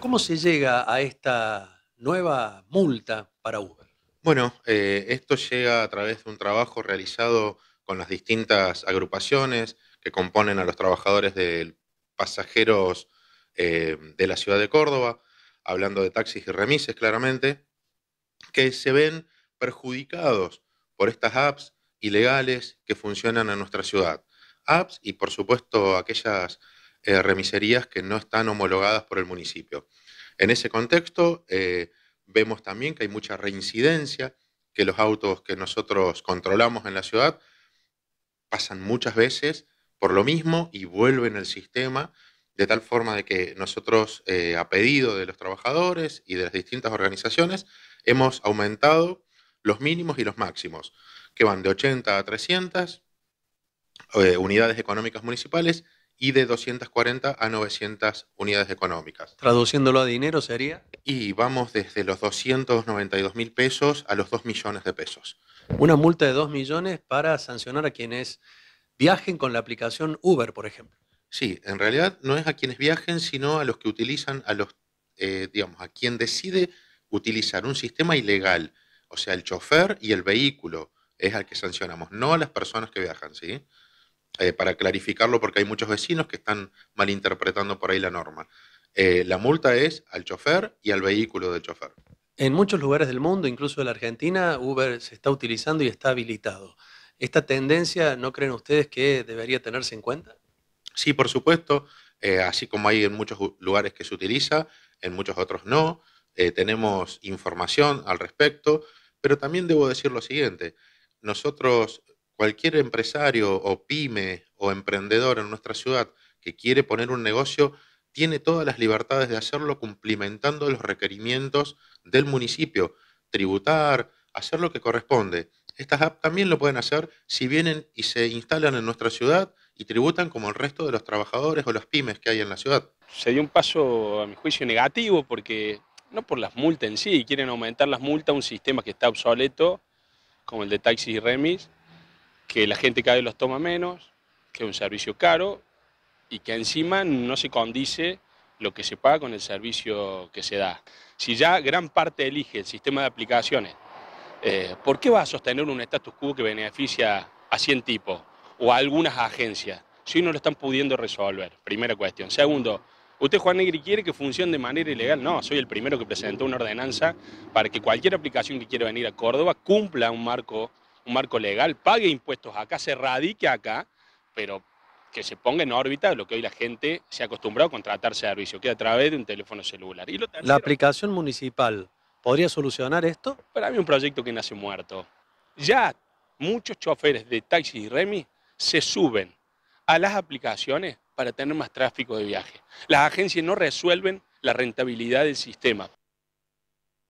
¿Cómo se llega a esta nueva multa para Uber? Bueno, eh, esto llega a través de un trabajo realizado con las distintas agrupaciones que componen a los trabajadores de pasajeros eh, de la ciudad de Córdoba, hablando de taxis y remises claramente, que se ven perjudicados por estas apps ilegales que funcionan en nuestra ciudad. Apps y por supuesto aquellas eh, remiserías que no están homologadas por el municipio. En ese contexto, eh, vemos también que hay mucha reincidencia, que los autos que nosotros controlamos en la ciudad pasan muchas veces por lo mismo y vuelven al sistema, de tal forma de que nosotros, eh, a pedido de los trabajadores y de las distintas organizaciones, hemos aumentado los mínimos y los máximos, que van de 80 a 300 unidades económicas municipales y de 240 a 900 unidades económicas. Traduciéndolo a dinero sería. Y vamos desde los 292 mil pesos a los 2 millones de pesos. Una multa de 2 millones para sancionar a quienes viajen con la aplicación Uber, por ejemplo. Sí, en realidad no es a quienes viajen, sino a los que utilizan, a los, eh, digamos, a quien decide utilizar un sistema ilegal, o sea, el chofer y el vehículo es al que sancionamos, no a las personas que viajan, ¿sí? Eh, para clarificarlo porque hay muchos vecinos que están malinterpretando por ahí la norma. Eh, la multa es al chofer y al vehículo del chofer. En muchos lugares del mundo, incluso en la Argentina, Uber se está utilizando y está habilitado. ¿Esta tendencia no creen ustedes que debería tenerse en cuenta? Sí, por supuesto. Eh, así como hay en muchos lugares que se utiliza, en muchos otros no. tenemos información al respecto, pero también debo decir lo siguiente. Nosotros cualquier empresario o pyme o emprendedor en nuestra ciudad que quiere poner un negocio tiene todas las libertades de hacerlo cumplimentando los requerimientos del municipio, tributar, hacer lo que corresponde. Estas apps también lo pueden hacer si vienen y se instalan en nuestra ciudad y tributan como el resto de los trabajadores o las pymes que hay en la ciudad. Se dio un paso, a mi juicio, negativo porque no por las multas en sí, quieren aumentar las multas a un sistema que está obsoleto, como el de taxis y remis, que la gente cada vez los toma menos, que es un servicio caro y que encima no se condice lo que se paga con el servicio que se da. Si ya gran parte elige el sistema de aplicaciones, eh, ¿por qué va a sostener un status quo que beneficia a 100 tipos o a algunas agencias si no lo están pudiendo resolver? Primera cuestión. Segundo, ¿Usted, Juan Negri, quiere que funcione de manera ilegal? No, soy el primero que presentó una ordenanza para que cualquier aplicación que quiera venir a Córdoba cumpla un marco marco legal, pague impuestos acá, se radique acá, pero que se ponga en órbita lo que hoy la gente se ha acostumbrado a contratar servicio, que a través de un teléfono celular. ¿La aplicación municipal podría solucionar esto? Para mí un proyecto que nace muerto. Ya muchos choferes de taxi y remis se suben a las aplicaciones para tener más tráfico de viaje. Las agencias no resuelven la rentabilidad del sistema.